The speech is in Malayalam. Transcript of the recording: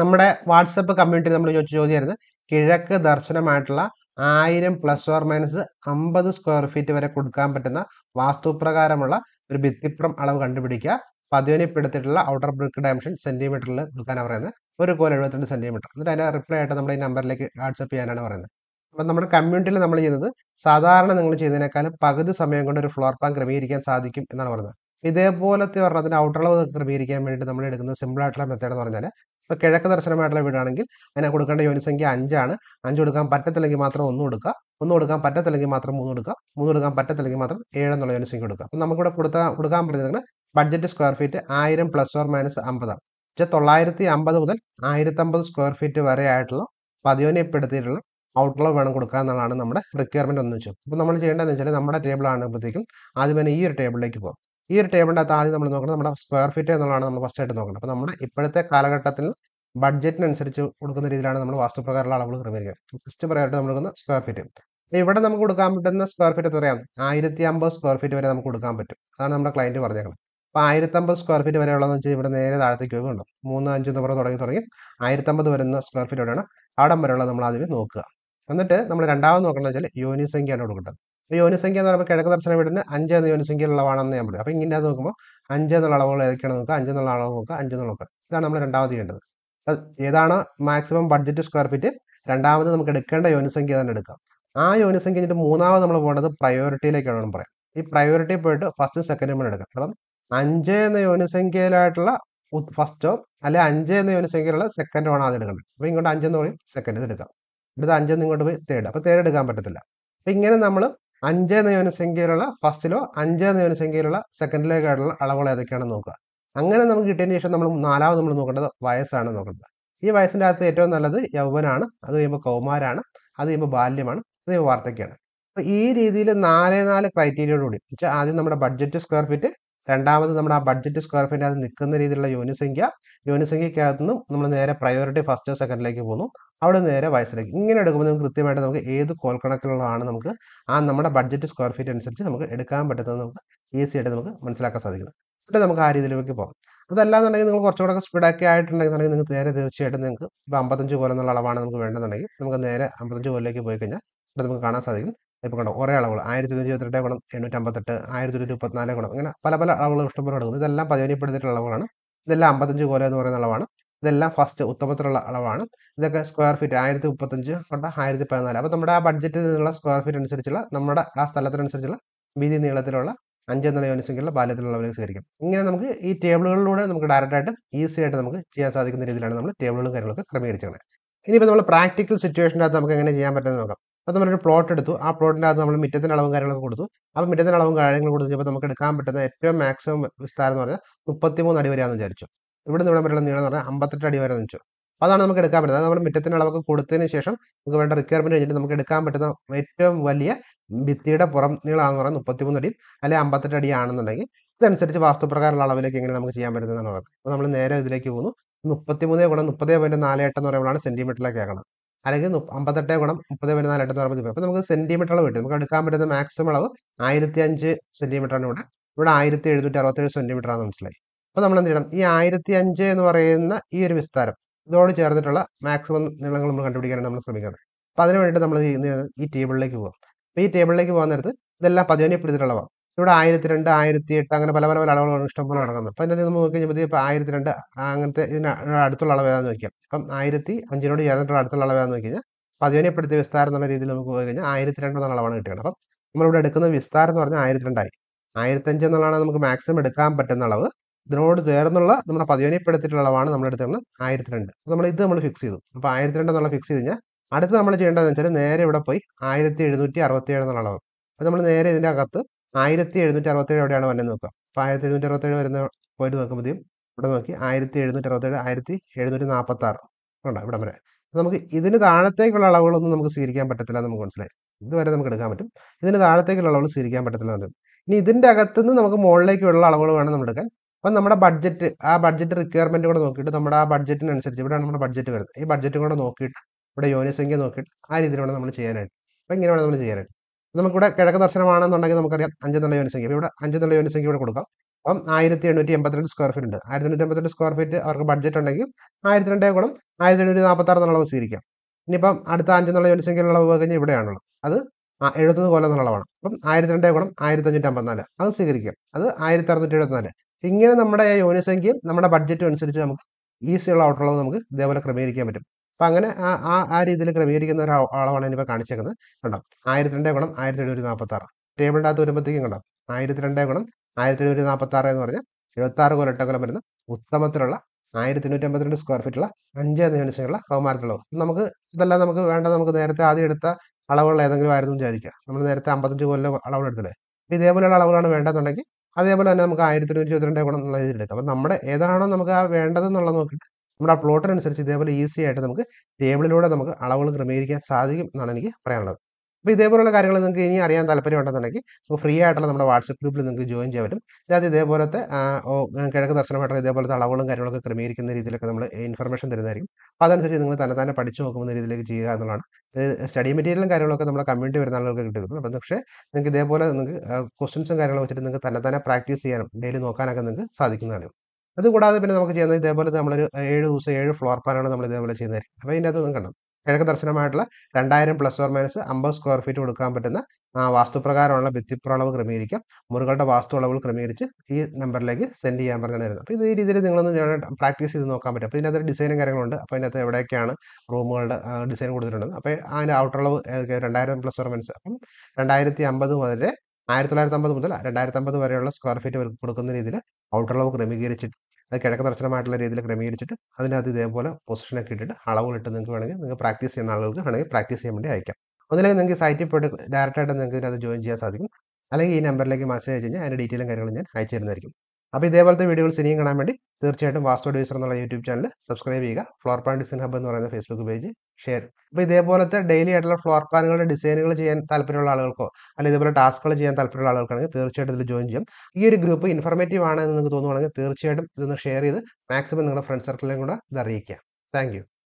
നമ്മുടെ വാട്സപ്പ് കമ്മ്യൂണിറ്റി നമ്മൾ ചോദിച്ച ചോദ്യമായിരുന്നു കിഴക്ക് ദർശനമായിട്ടുള്ള ആയിരം പ്ലസ് ഓർ മൈനസ് അമ്പത് സ്ക്വയർ ഫീറ്റ് വരെ കൊടുക്കാൻ പറ്റുന്ന വാസ്തുപ്രകാരമുള്ള ഒരു ഭിത്തിപ്പുറം അളവ് കണ്ടുപിടിക്കുക പതിവനിപ്പെടുത്തിയിട്ടുള്ള ഔട്ടർ ബ്രിക്ക് ഡയമെൻഷൻ സെന്റിമീറ്ററിൽ കൊടുക്കാനാണ് പറയുന്നത് ഒരു കോൽ എഴുപത്തിരണ്ട് സെന്റിമീറ്റർ എന്നിട്ട് അതിൻ്റെ റിപ്ലൈ ആയിട്ട് നമ്മുടെ ഈ നമ്പറിലേക്ക് വാട്സപ്പ് ചെയ്യാനാണ് പറയുന്നത് അപ്പം നമ്മുടെ കമ്മ്യൂണിറ്റിയിൽ നമ്മൾ ചെയ്യുന്നത് സാധാരണ നിങ്ങൾ ചെയ്തതിനേക്കാളും പകുതി സമയം കൊണ്ട് ഒരു ഫ്ലോർ പ്ലാൻ ക്രമീകരിക്കാൻ സാധിക്കും എന്നാണ് പറയുന്നത് ഇതേപോലത്തെ അതിൻ്റെ ഔട്ടർ അളവ് ക്രമീകരിക്കാൻ വേണ്ടിയിട്ട് നമ്മൾ എടുക്കുന്ന സിമ്പിൾ ആയിട്ടുള്ള മെത്തേഡ് എന്ന് പറഞ്ഞാൽ ഇപ്പോൾ കിഴക്ക് ദർശനമായിട്ടുള്ള വീടാണെങ്കിൽ അതിനെ കൊടുക്കേണ്ട യോനിസംഖ്യ അഞ്ചാണ് അഞ്ച് കൊടുക്കാൻ പറ്റത്തില്ലെങ്കിൽ മാത്രം ഒന്ന് കൊടുക്കുക ഒന്ന് കൊടുക്കാൻ പറ്റത്തില്ലെങ്കിൽ മാത്രം മൂന്ന് കൊടുക്കുക മൂന്ന് കൊടുക്കാൻ പറ്റത്തില്ലെങ്കിൽ മാത്രം ഏഴ് എന്നുള്ള യോനിസംഖ്യ കൊടുക്കുക അപ്പം നമുക്കിവിടെ കൊടുത്ത കൊടുക്കാൻ പറഞ്ഞിരിക്കുന്നത് ബഡ്ജറ്റ് സ്ക്വയർ ഫീറ്റ് ആയിരം പ്ലസ് ഓർ മൈനസ് അമ്പതാണ് വെച്ചാൽ തൊള്ളായിരത്തി അമ്പത് മുതൽ ആയിരത്തമ്പത് സ്ക്വയർ ഫീറ്റ് വരെ ആയിട്ടുള്ള പതിയോനെപ്പെടുത്തിയിട്ടുള്ള ഔട്ട്ലോ വേണം കൊടുക്കുക എന്നുള്ളതാണ് നമ്മുടെ റിക്വയർമെൻറ്റ് ഒന്ന് വെച്ചാൽ അപ്പോൾ നമ്മൾ ചെയ്യേണ്ടതെന്ന് വെച്ചാൽ നമ്മുടെ ടേബിൾ ആണെങ്കിൽ ആദ്യം തന്നെ ഈ ഒരു ടേബിളിലേക്ക് പോകാം ഈ ഒരു ടേബിളിൻ്റെ അകത്ത് ആദ്യം നമ്മൾ നോക്കുന്നത് നമ്മുടെ സ്ക്വയർ ഫീറ്റ് എന്നുള്ളതാണ് നമ്മൾ ഫസ്റ്റ് ആയിട്ട് നോക്കുന്നത് അപ്പോൾ നമ്മുടെ ഇപ്പോഴത്തെ കാലഘട്ടത്തിൽ ബഡ്ജറ്റിനനുസരിച്ച് കൊടുക്കുന്ന രീതിയിലാണ് നമ്മൾ വാസ്തുപ്രകാരമുള്ള അളവുകൾ ക്രമീകരിക്കുന്നത് ഫസ്റ്റ് പ്രകാരമായിട്ട് നമ്മൾ കൊടുക്കുന്ന സ്ക്വയർ ഫീറ്റ് അപ്പോൾ ഇവിടെ നമുക്ക് കൊടുക്കാൻ പറ്റുന്ന സ്ക്വയർ ഫീറ്റ് എത്രയാണ് ആയിരത്തി അമ്പത് സ്ക്വയർ ഫീറ്റ് വരെ നമുക്ക് കൊടുക്കാൻ പറ്റും അതാണ് നമ്മുടെ ക്ലയൻറ്റ് പറഞ്ഞേക്കുന്നത് അപ്പോൾ ആയിരത്തമ്പത് സ്ക്വയർ ഫീറ്റ് വരെയുള്ളതെന്ന് വെച്ചാൽ ഇവിടെ നേരെ താഴത്തേക്ക് ഉണ്ട് മൂന്ന് അഞ്ച് എന്ന് പറഞ്ഞ് തുടങ്ങി തുടങ്ങി ആയിരത്തമ്പത് വരുന്ന സ്ക്വയർ ഫീറ്റ് വരെയാണ് അവിടം വരെയുള്ളത് നമ്മൾ ആദ്യമേ നോക്കുക എന്നിട്ട് നമ്മൾ രണ്ടാമത് നോക്കണമെന്ന് വെച്ചാൽ യൂണിസംഖ്യയാണ് കൊടുക്കേണ്ടത് യോനിസംഖ്യ എന്ന് പറയുമ്പോൾ കിഴക്ക് ദർശനം വിടുന്ന അഞ്ച് എന്ന യോനിസംഖ്യ ഉള്ളവാണെന്ന് ഞാൻ പറയും അപ്പോൾ ഇങ്ങനെ അത് നോക്കുമ്പോൾ അഞ്ച് എന്നുള്ള അളവുകൾ ഏതൊക്കെയാണ് നോക്കുക അഞ്ച് എന്നുള്ള അളവ് നോക്കുക അഞ്ച് എന്നുള്ള നോക്കുക ഇതാണ് നമ്മൾ രണ്ടാമത് ചെയ്യേണ്ടത് ഏതാണ് മാക്സിമം ബഡ്ജറ്റ് സ്ക്വയർ ഫീറ്റ് രണ്ടാമത് നമുക്ക് എടുക്കേണ്ട യോനിസംഖ്യ തന്നെ എടുക്കാം ആ യോനിസംഖ്യ കഴിഞ്ഞിട്ട് മൂന്നാമത് നമ്മൾ പോകേണ്ടത് പ്രയോറിറ്റിയിലേക്കാണ് പറയാം ഈ പ്രയോറിറ്റി പോയിട്ട് ഫസ്റ്റ് സെക്കൻഡും കൂടെ എടുക്കാം അപ്പം അഞ്ച് എന്ന യോനിസംഖ്യയിലായിട്ടുള്ള ഫസ്റ്റോ അല്ലെ അഞ്ച് എന്ന യോനിസംഖ്യയിലുള്ള സെക്കൻഡ് ആണ് ആദ്യം എടുക്കേണ്ടത് അപ്പോൾ ഇങ്ങോട്ട് അഞ്ചെന്ന് പറയും സെക്കൻഡ് എടുക്കാം ഇവിടുത്തെ അഞ്ചെന്ന് ഇങ്ങോട്ട് പോയി തേർഡ് അപ്പോൾ തേർഡ് എടുക്കാൻ പറ്റത്തില്ല അപ്പം ഇങ്ങനെ നമ്മൾ അഞ്ച് നിയോന സംഖ്യയിലുള്ള ഫസ്റ്റിലോ അഞ്ച് നിയോന സംഖ്യയിലുള്ള സെക്കൻഡിലേക്കായിട്ടുള്ള അളവുകൾ ഏതൊക്കെയാണെന്ന് നോക്കുക അങ്ങനെ നമുക്ക് കിട്ടിയതിന് ശേഷം നമ്മൾ നാലാമത് നമ്മൾ നോക്കേണ്ടത് വയസ്സാണ് നോക്കേണ്ടത് ഈ വയസ്സിൻ്റെ അകത്ത് ഏറ്റവും നല്ലത് യൗവനാണ് അത് കഴിയുമ്പോൾ കൗമാരാണ് അത് കഴിയുമ്പോൾ ബാല്യമാണ് അത് കഴിയുമ്പോൾ വാർദ്ധക്യമാണ് അപ്പോൾ ഈ രീതിയിൽ നാല് നാല് ക്രൈറ്റീരിയയോടുകൂടി വെച്ചാൽ ആദ്യം നമ്മുടെ ബഡ്ജറ്റ് സ്ക്വയർ ഫീറ്റ് രണ്ടാമത് നമ്മുടെ ആ ബഡ്ജറ്റ് സ്ക്വയർ ഫീറ്റ് അത് നിൽക്കുന്ന രീതിയിലുള്ള യൂണിസംഖ്യ യൂണിസംഖ്യക്കകത്ത് നിന്നും നമ്മൾ നേരെ പ്രയോറിറ്റി ഫസ്റ്റ് സെക്കൻഡിലേക്ക് പോകുന്നു അവിടെ നേരെ വയസ്സിലേക്ക് ഇങ്ങനെ എടുക്കുമ്പോൾ നമുക്ക് കൃത്യമായിട്ട് നമുക്ക് ഏത് കോൽ കണക്കിലുള്ളതാണ് നമുക്ക് ആ നമ്മുടെ ബഡ്ജറ്റ് സ്ക്വയർ ഫീറ്റ് അനുസരിച്ച് നമുക്ക് എടുക്കാൻ പറ്റുന്നത് നമുക്ക് ഈസി ആയിട്ട് നമുക്ക് മനസ്സിലാക്കാൻ സാധിക്കും എന്നിട്ട് നമുക്ക് ആ രീതിയിലേക്ക് പോകാം അതല്ലാന്നുണ്ടെങ്കിൽ നിങ്ങൾ കുറച്ചുകൂടെ സ്പീഡൊക്കെ ആയിട്ടുണ്ടെങ്കിൽ നിങ്ങൾക്ക് നേരെ തീർച്ചയായിട്ടും നിങ്ങൾക്ക് ഇപ്പോൾ അമ്പത്തഞ്ച് എന്നുള്ള അളവാണ് നമുക്ക് വേണ്ടതെന്നുണ്ടെങ്കിൽ നമുക്ക് നേരെ അമ്പത്തഞ്ച് കൊല്ലിലേക്ക് പോയി കഴിഞ്ഞാൽ ഇവിടെ നമുക്ക് കാണാൻ സാധിക്കും ഇപ്പോൾ കണ്ടോ ഒരേ അളവുകൾ ആയിരത്തി തൊണ്ണൂറ്റി ഇരുപത്തെട്ട് എണ്ണൂറ്റി അമ്പത്തെട്ട് ആയിരത്തി തൊണ്ണൂറ്റി മുപ്പത്തിനാല് ഗുണം അങ്ങനെ പല പല അളവുകൾ ഇഷ്ടംപോലെ കിടക്കുന്നു ഇതെല്ലാം പതിവനിപ്പെടുത്തിയിട്ടുള്ള അളവുകളാണ് ഇതെല്ലാം അമ്പത്തഞ്ച് കോല എന്ന് പറയുന്ന അളവാണ് ഇതെല്ലാം ഫസ്റ്റ് ഉത്തമത്തിലുള്ള അളവാണ് ഇതൊക്കെ സ്ക്വയർ ഫീറ്റ് ആയിരത്തി മുപ്പത്തഞ്ച് കൊണ്ട് ആയിരത്തി പതിനാല് അപ്പോൾ നമ്മുടെ ആ ബഡ്ജറ്റിൽ നിന്നുള്ള സ്ക്വയർ ഫീറ്റ് അനുസരിച്ചുള്ള നമ്മുടെ ആ സ്ഥലത്തിനനുസരിച്ചുള്ള വീതി നീളത്തിലുള്ള അഞ്ച് എന്നുള്ള ബാല്യത്തിലുള്ള ബാല്യത്തിലുള്ളവരെ സ്വീകരിക്കും ഇങ്ങനെ നമുക്ക് ഈ ടേബിളുകളിലൂടെ നമുക്ക് ഡയറക്റ്റായിട്ട് ഈസി ആയിട്ട് നമുക്ക് ചെയ്യാൻ സാധിക്കുന്ന രീതിയിലാണ് നമ്മൾ ടേബിളുകളും കാര്യങ്ങളൊക്കെ ക്രമീകരിച്ചത് ഇനിയിപ്പോൾ നമ്മൾ പ്രാക്ടിക്കൽ അകത്ത് നമുക്ക് എങ്ങനെ ചെയ്യാൻ പറ്റുമെന്ന് നോക്കാം അപ്പോൾ നമ്മളൊരു പ്ലോട്ട് എടുത്തു ആ പ്ലോട്ടിൻ്റെ അത് നമ്മൾ മിറ്റത്തിൻ്റെ അളവും കാര്യങ്ങളൊക്കെ കൊടുത്തു അപ്പോൾ മിറ്റത്തിൻ്റെ അളവും കാര്യങ്ങളും കൊടുത്തു കഴിഞ്ഞപ്പോൾ നമുക്ക് എടുക്കാൻ പറ്റുന്ന ഏറ്റവും മാക്സിമം വിസ്താരം എന്ന് പറഞ്ഞാൽ മുപ്പത്തിമൂന്ന് അടി വരെയാണെന്ന് വിചാരിച്ചു ഇവിടെ നിന്ന് ഇവിടെ നീളം എന്ന് പറഞ്ഞാൽ അമ്പത്തെട്ട് അടി വരെ എന്ന് വെച്ചു അപ്പോൾ അതാണ് നമുക്ക് എടുക്കാൻ പറ്റുന്നത് നമ്മൾ മിറ്റത്തിൻ്റെ അളവൊക്കെ കൊടുത്തതിന് ശേഷം നമുക്ക് വേണ്ട റിക്വയർമെൻറ്റ് കഴിഞ്ഞിട്ട് നമുക്ക് എടുക്കാൻ പറ്റുന്ന ഏറ്റവും വലിയ ഭിത്തിയുടെ പുറം നീളമാണെന്ന് പറഞ്ഞാൽ മുപ്പത്തിമൂന്ന് അടി അല്ലെങ്കിൽ അമ്പത്തെട്ട് അടിയാണെന്നുണ്ടെങ്കിൽ ഇതനുസരിച്ച് വാസ്തുപ്രകാരമുള്ള അളവിലേക്ക് എങ്ങനെ നമുക്ക് ചെയ്യാൻ പറ്റുന്നതെന്നുള്ളത് അപ്പോൾ നമ്മൾ നേരെ ഇതിലേക്ക് പോകുന്നു മുപ്പത്തിമൂന്ന് കൂടെ മുപ്പത് പോയിൻറ്റ് നാല് എട്ട് എന്ന് പറയുമ്പോഴാണ് സെൻറ്റിമീറ്ററിലേക്ക് ആക്കണം അല്ലെങ്കിൽ അമ്പത്തെട്ട് ഗുണം മുപ്പത് വരുന്ന നാലെട്ടെന്ന് പറയുമ്പോൾ അപ്പോൾ നമുക്ക് സെന്റിമീറ്റർ അളവ് കിട്ടും നമുക്ക് എടുക്കാൻ പറ്റുന്ന മാക്സിമം അളവ് ആയിരത്തി അഞ്ച് സെൻറ്റിമീറ്ററാണ് ഇവിടെ ഇവിടെ ആയിരത്തി എഴുന്നൂറ്റി അറുപത്തേഴ് സെൻറ്റിമീറ്റർ ആണെന്ന് മനസ്സിലായി അപ്പോൾ നമ്മൾ എന്ത് ചെയ്യണം ഈ ആയിരത്തി അഞ്ച് എന്ന് പറയുന്ന ഈ ഒരു വിസ്താരം ഇതോട് ചേർന്നിട്ടുള്ള മാക്സിമം നീളങ്ങൾ നമ്മൾ കണ്ടുപിടിക്കാനാണ് നമ്മൾ ശ്രമിക്കുന്നത് അപ്പോൾ അതിനു വേണ്ടിയിട്ട് നമ്മൾ ഈ ടേബിളിലേക്ക് പോകാം അപ്പോൾ ഈ ടേബിളിലേക്ക് പോകുന്ന നേരത്ത് ഇതെല്ലാം പതിവനെ പിടിച്ചിട്ടുള്ളവ ഇവിടെ ആയിരത്തി രണ്ട് ആയിരത്തി എട്ട് അങ്ങനെ പല പല പല അളവുകളാണ് ഇഷ്ടംപോലെ നടക്കുന്നത് അപ്പം ഇതിനകത്ത് നമുക്ക് നോക്കി കഴിഞ്ഞപ്പോൾ ഇപ്പോൾ ആയിരത്തി രണ്ട് അങ്ങനത്തെ ഇതിന് അടുത്തുള്ള അളവ് ഏതാണെന്ന് നോക്കിയാൽ അപ്പം ആയിരത്തി അഞ്ചിനോട് ചേർന്നിട്ടുള്ള അടുത്തുള്ള അളവ് ഏതാണെന്ന് നോക്കി കഴിഞ്ഞാൽ പതിവനെപ്പെടുത്തിയ വിസ്താരം എന്നുള്ള രീതിയിൽ നമുക്ക് പോയി കഴിഞ്ഞാൽ ആയിരത്തി രണ്ട് എന്നുള്ള അളവാണ് കിട്ടുന്നത് അപ്പം നമ്മളിവിടെ എടുക്കുന്ന വിസ്താരം എന്ന് പറഞ്ഞാൽ ആയിരത്തി രണ്ടായി ആയിരത്തഞ്ച് എന്നുള്ളതാണ് നമുക്ക് മാക്സിമം എടുക്കാൻ പറ്റുന്ന അളവ് ഇതിനോട് ചേർന്നുള്ള നമ്മുടെ പതിവനെപ്പെടുത്തിയിട്ടുള്ള അളവാണ് നമ്മൾ എടുത്തുകൊണ്ട് ആയിരത്തി രണ്ട് നമ്മൾ ഇത് നമ്മൾ ഫിക്സ് ചെയ്തു അപ്പോൾ ആയിരത്തി രണ്ട് എന്നുള്ള ഫിക്സ് ചെയ്ത് കഴിഞ്ഞാൽ അടുത്ത് നമ്മൾ ചെയ്യേണ്ടതെന്ന് വെച്ചാൽ നേരെ ഇവിടെ പോയി ആയിരത്തി എഴുന്നൂറ്റി അറുപത്തി ഏഴ് എന്നുള്ള അളവ് അപ്പോൾ നമ്മൾ നേരെ ഇതിൻ്റെ അകത്ത് ആയിരത്തി എഴുന്നൂറ്റി അറുപത്തേഴ് എവിടെയാണ് വരുന്നത് നോക്കുക അപ്പോൾ ആയിരത്തി എഴുന്നൂറ്റി അറുപത്തേഴ് വരുന്ന പോയിട്ട് നോക്കുമ്പോഴത്തേക്കും ഇവിടെ നോക്കി ആയിരത്തി എഴുന്നൂറ്റി അറുപത്തേഴ് ആയിരത്തി എഴുന്നൂറ്റി നാൽപ്പത്താറ് ഉണ്ടോ ഇവിടെ വരെ നമുക്ക് ഇതിന് താഴത്തേക്കുള്ള അളവുകളൊന്നും നമുക്ക് സ്വീകരിക്കാൻ പറ്റത്തില്ല നമുക്ക് മനസ്സിലായി ഇതുവരെ നമുക്ക് എടുക്കാൻ പറ്റും ഇതിന് താഴത്തേക്കുള്ള അളവുകൾ സ്വീകരിക്കാൻ പറ്റത്തില്ല എന്ന് ഇനി ഇതിൻ്റെ അകത്തുനിന്ന് നമുക്ക് മുകളിലേക്കുള്ള അളവുകൾ വേണം നമ്മൾ എടുക്കാൻ അപ്പം നമ്മുടെ ബഡ്ജറ്റ് ആ ബഡ്ജറ്റ് റിക്വയർമെൻറ്റ് കൂടെ നോക്കിയിട്ട് നമ്മുടെ ആ ബഡ്ജറ്റിനനുസരിച്ച് ഇവിടെയാണ് നമ്മുടെ ബഡ്ജറ്റ് വരുന്നത് ഈ ബഡ്ജറ്റ് കൂടെ നോക്കിയിട്ട് ഇവിടെ യോനിസംഖ്യ നോക്കിയിട്ട് ആ രീതിയിലാണ് നമ്മൾ ചെയ്യാനായിട്ട് അപ്പം ഇങ്ങനെയാണ് നമ്മൾ ചെയ്യാനായിട്ട് നമുക്കിവിടെ കിഴക്ക് ദർശനമാണെന്നുണ്ടെങ്കിൽ നമുക്കറിയാം അഞ്ച് എന്നുള്ള യോനിസംഖ്യ ഇവിടെ അഞ്ച് എന്നുള്ള യോനിസംഖ്യ ഇവിടെ കൊടുക്കാം അപ്പം ആയിരത്തി എണ്ണൂറ്റി എൺപത്തിരണ്ട് സ്ക്വയർ ഫീറ്റ് ഉണ്ട് ആയിരത്തി എണ്ണൂറ്റി എൺപത്തിരണ്ട് സ്ക്വയർ ഫീറ്റ് അവർക്ക് ബഡ്ജറ്റ് ഉണ്ടെങ്കിൽ ആയിരത്തി രണ്ടേ ഗുണം ആയിരത്തി എണ്ണൂറ്റി നാൽപ്പത്താറ് എന്നുള്ളത് സ്വീകരിക്കാം ഇനിയിപ്പം അടുത്ത അഞ്ചെന്നുള്ള യോനിസംഖ്യയിലുള്ള അളവ് കഴിഞ്ഞാൽ ഇവിടെയാണുള്ളത് അത് എഴുപത്തൊന്ന് കൊല്ലം എന്നുള്ളതാണ് അപ്പം ആയിരത്തി രണ്ടേ ഗുണം ആയിരത്തി അഞ്ഞൂറ്റി അമ്പത്തിനാല് അത് സ്വീകരിക്കാം അത് ആയിരത്തി അറുന്നൂറ്റി എഴുപത്തിനാല് ഇങ്ങനെ നമ്മുടെ യോനിസംഖ്യയും നമ്മുടെ ബഡ്ജറ്റും അനുസരിച്ച് നമുക്ക് ഈസിയുള്ള ഔട്ടുള്ളത് നമുക്ക് ഇതേപോലെ ക്രമീകരിക്കാൻ പറ്റും അപ്പം അങ്ങനെ ആ ആ ആ രീതിയിൽ ക്രമീകരിക്കുന്ന ഒരു അളവാണ് ഇനിയിപ്പോൾ കാണിച്ചേക്കുന്നത് കണ്ടോ ആയിരത്തി രണ്ടേ ഗുണം ആയിരത്തി എഴുന്നൂറ്റി നാൽപ്പത്താറ് ടേബിളിൻ്റെ അകത്ത് വരുമ്പോഴത്തേക്കും കണ്ടോ ആയിരത്തി രണ്ടേ ഗുണം ആയിരത്തി എഴുന്നൂറ്റി നാൽപ്പത്താറ് എന്ന് പറഞ്ഞാൽ എഴുപത്താറ് കോല എട്ടകലം വരുന്ന ഉത്തമത്തിലുള്ള ആയിരത്തി എണ്ണൂറ്റി അമ്പത്തിരണ്ട് സ്ക്വയർ ഫീറ്റുള്ള അഞ്ച് നിമിഷങ്ങളുള്ള കൗമാരത്തിലളവ് നമുക്ക് ഇതെല്ലാം നമുക്ക് വേണ്ട നമുക്ക് നേരത്തെ ആദ്യം എടുത്ത അളവുകൾ ഏതെങ്കിലും ആയിരുന്നു വിചാരിക്കുക നമ്മൾ നേരത്തെ അമ്പത്തഞ്ച് കൊല്ലം അളവ് എടുത്തില്ലേ അപ്പോൾ ഇതേപോലെയുള്ള അളവുകളാണ് വേണ്ടതെന്നുണ്ടെങ്കിൽ അതേപോലെ തന്നെ നമുക്ക് ആയിരത്തി എണ്ണൂറ്റി ഇരുപത്തിരണ്ടേ ഗുണം എന്നുള്ള രീതിയിലെടുക്കാം അപ്പോൾ നമ്മുടെ ഏതാണോ നമുക്ക് ആ വേണ്ടതെന്നുള്ളത് നോക്കിയിട്ട് നമ്മുടെ ആ പ്ലോട്ടിനനുസരിച്ച് ഇതേപോലെ ഈസി ആയിട്ട് നമുക്ക് ടേബിളിലൂടെ നമുക്ക് അളവുകൾ ക്രമീകരിക്കാൻ സാധിക്കും എന്നാണ് എനിക്ക് പറയാനുള്ളത് അപ്പോൾ ഇതേപോലെയുള്ള കാര്യങ്ങൾ നിങ്ങൾക്ക് ഇനി അറിയാൻ താല്പര്യമുണ്ടെന്നുണ്ടെങ്കിൽ നമുക്ക് ഫ്രീ ആയിട്ടുള്ള നമ്മുടെ വാട്സപ്പ് ഗ്രൂപ്പിൽ നിങ്ങൾക്ക് ജോയിൻ ചെയ്യാൻ പറ്റും അതായത് ഇതേപോലത്തെ കിഴക്ക് ദർശനമായിട്ടുള്ള ഇതേപോലത്തെ അളവുകളും കാര്യങ്ങളൊക്കെ ക്രമീകരിക്കുന്ന രീതിയിലൊക്കെ നമ്മൾ ഇൻഫർമേഷൻ തരുന്നതായിരിക്കും അപ്പോൾ അതനുസരിച്ച് നിങ്ങൾ തന്നെ തന്നെ പഠിച്ചു നോക്കുന്ന രീതിയിലേക്ക് ചെയ്യുക എന്നുള്ളതാണ് സ്റ്റഡി മെറ്റീരിയലും കാര്യങ്ങളൊക്കെ നമ്മുടെ കമ്മ്യൂണിറ്റി വരുന്ന ആളുകൾക്ക് കിട്ടുന്നു അപ്പം പക്ഷേ നിങ്ങൾക്ക് ഇതേപോലെ നിങ്ങൾക്ക് ക്വസ്റ്റൻസും കാര്യങ്ങളും വെച്ചിട്ട് നിങ്ങൾക്ക് തന്നെ തന്നെ പ്രാക്ടീസ് ചെയ്യാനും ഡെയിലി നോക്കാനൊക്കെ നിങ്ങൾക്ക് സാധിക്കുന്നതാണ് അത് കൂടാതെ പിന്നെ നമുക്ക് ചെയ്യുന്നത് ഇതേപോലെ നമ്മളൊരു ഏഴ് ദിവസം ഏഴ് ഫ്ലോർ പ്ലാനാണ് നമ്മൾ ഇതേപോലെ ചെയ്യുന്നത് അപ്പോൾ ഇതിൻ്റെ അകത്ത് നിങ്ങൾക്ക് കണ്ടു കിഴക്ക് ദർശനമായിട്ടുള്ള രണ്ടായിരം പ്ലസ് ഓർ മൈനസ് അമ്പത് സ്ക്വയർ ഫീറ്റ് കൊടുക്കാൻ പറ്റുന്ന വാസ്തുപ്രകാരമുള്ള ഭിത്തിപ്രളവ് ക്രമീകരിക്കാം മുറികളുടെ വാസ്തു അളവുകൾ ക്രമീകരിച്ച് ഈ നമ്പറിലേക്ക് സെൻഡ് ചെയ്യാൻ പറഞ്ഞായിരുന്നു അപ്പോൾ ഇതേ രീതിയിൽ നിങ്ങളൊന്ന് പ്രാക്ടീസ് ചെയ്ത് നോക്കാൻ പറ്റും അപ്പോൾ ഇതിനകത്ത് ഡിസൈനും കാര്യങ്ങളുണ്ട് അപ്പോൾ അതിനകത്ത് എവിടെയൊക്കെയാണ് റൂമുകളുടെ ഡിസൈൻ കൊടുത്തിട്ടുണ്ട് അപ്പോൾ അതിൻ്റെ ഔട്ടളവ് രണ്ടായിരം പ്ലസ് ഓർ മൈനസ് അപ്പം രണ്ടായിരത്തി അമ്പത് മുതൽ ആയിരത്തി തൊള്ളായിരത്തി അമ്പത് മുതൽ രണ്ടായിരത്തി അമ്പത് വരെയുള്ള സ്ക്വയർ ഫീറ്റ് കൊടുക്കുന്ന രീതിയിൽ ഔട്ടർ ലവ് ക്രമീകരിച്ചിട്ട് അത് കിഴക്ക് ദർശനമായിട്ടുള്ള രീതിയിൽ ക്രമീകരിച്ചിട്ട് അതിനകത്ത് ഇതേപോലെ പൊസിഷനൊക്കെ ഇട്ടിട്ട് അളവുകളിട്ട് നിങ്ങൾക്ക് വേണമെങ്കിൽ നിങ്ങൾക്ക് പ്രാക്ടീസ് ചെയ്യുന്ന ആളുകൾക്ക് വേണമെങ്കിൽ പ്രാക്ടീസ് ചെയ്യാൻ വേണ്ടി അയക്കാം ഒന്നില്ലെങ്കിൽ നിങ്ങൾക്ക് സൈറ്റിൽ പോയിട്ട് ഡയറക്റ്റായിട്ട് നിങ്ങൾക്ക് ഇതിനകത്ത് ജോയിൻ ചെയ്യാൻ സാധിക്കും അല്ലെങ്കിൽ ഈ നമ്പറിലേക്ക് മെസ്സേജ് അയച്ചു കഴിഞ്ഞാൽ അതിൻ്റെ ഡീറ്റെയിലും കാര്യങ്ങളും ഞാൻ അയച്ചു തരുന്നതായിരിക്കും അപ്പോൾ ഇതേപോലത്തെ വീഡിയോസ് സിനിയും കാണാൻ വേണ്ടി തീർച്ചയായിട്ടും വാസ്തു അഡ്വൈസർ എന്നുള്ള യൂട്യൂബ് ചാനൽ സബ്സ്ക്രൈബ് ചെയ്യുക ഫ്ലോർ പ്ലാൻ ഡിസൈൻ ഹബ് എന്ന് പറയുന്ന ഫേസ്ബുക്ക് പേജ് ഷെയർ അപ്പോൾ ഇതേപോലത്തെ ഡെയിലി ആയിട്ടുള്ള ഫ്ലോർ പ്ലാനുകളുടെ ഡിസൈനുകൾ ചെയ്യാൻ താല്പര്യമുള്ള ആളുകൾക്കോ അല്ലെങ്കിൽ ഇതേപോലെ ടാസ്കുകൾ ചെയ്യാൻ താല്പര്യമുള്ള ആളുകൾക്കാണെങ്കിൽ തീർച്ചയായിട്ടും ഇതിൽ ജോയിൻ ചെയ്യാം ഈ ഒരു ഗ്രൂപ്പ് ഇൻഫർമേറ്റീവ് ആണ് എന്ന് നിങ്ങൾക്ക് തോന്നുവാണെങ്കിൽ തീർച്ചയായിട്ടും ഇതൊന്ന് ഷെയർ ചെയ്ത് മാക്സിമം നിങ്ങളുടെ ഫ്രണ്ട് സർക്കിളിലും കൂടെ ഇത് അറിയിക്കുക താങ്ക്